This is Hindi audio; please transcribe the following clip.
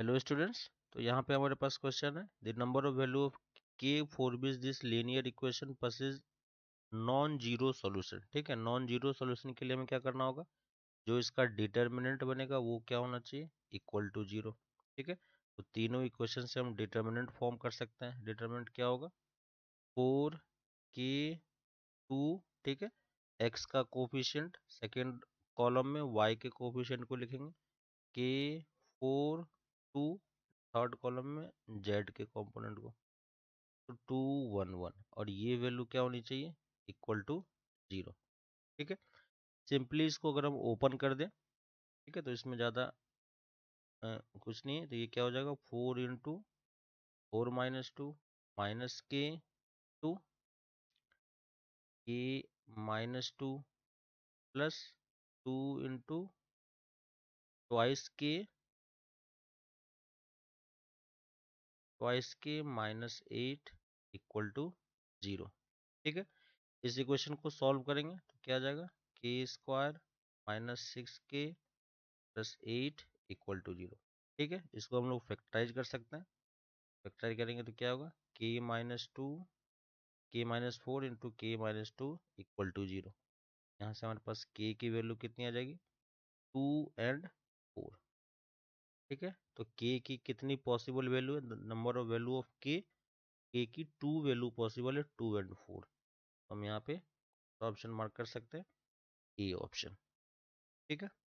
हेलो स्टूडेंट्स तो यहाँ पे हमारे पास क्वेश्चन है the number of value of K for which this linear equation is non zero solution ठीक है नॉन जीरो सॉल्यूशन के लिए हमें क्या करना होगा जो इसका डिटर्मिनेंट बनेगा वो क्या होना चाहिए इक्वल टू जीरो ठीक है तो तीनों इक्वेशन से हम डिटर्मिनेंट फॉर्म कर सकते हैं डिटर्मिनेंट क्या होगा फोर के टू ठीक है एक्स का कोफिशियंट सेकेंड कॉलम में वाई के कोफिशियंट को लिखेंगे K four two third column में जेड के कंपोनेंट को तो टू वन वन और ये वैल्यू क्या होनी चाहिए इक्वल टू जीरो ठीक है सिंपली इसको अगर हम ओपन कर दें ठीक है तो इसमें ज़्यादा कुछ नहीं है तो ये क्या हो जाएगा four into four minus two minus K two K minus two plus two into twice K twice K minus eight equal to zero ठीक है इस इक्वेशन को सॉल्व करेंगे तो क्या आ जाएगा K square minus six K plus eight equal to zero ठीक है इसको हम लोग फैक्टराइज कर सकते हैं फैक्टराइज करेंगे तो क्या होगा K minus two K minus four into K minus two equal to zero यहाँ से हमारे पास के की वैल्यू कितनी आ जाएगी टू एंड ठीक है तो के की कितनी पॉसिबल वैल्यू है number of value of K के की टू वैल्यू पॉसिबल है टू एंड फोर हम यहाँ पे ऑप्शन मार्क कर सकते हैं ए ऑप्शन ठीक है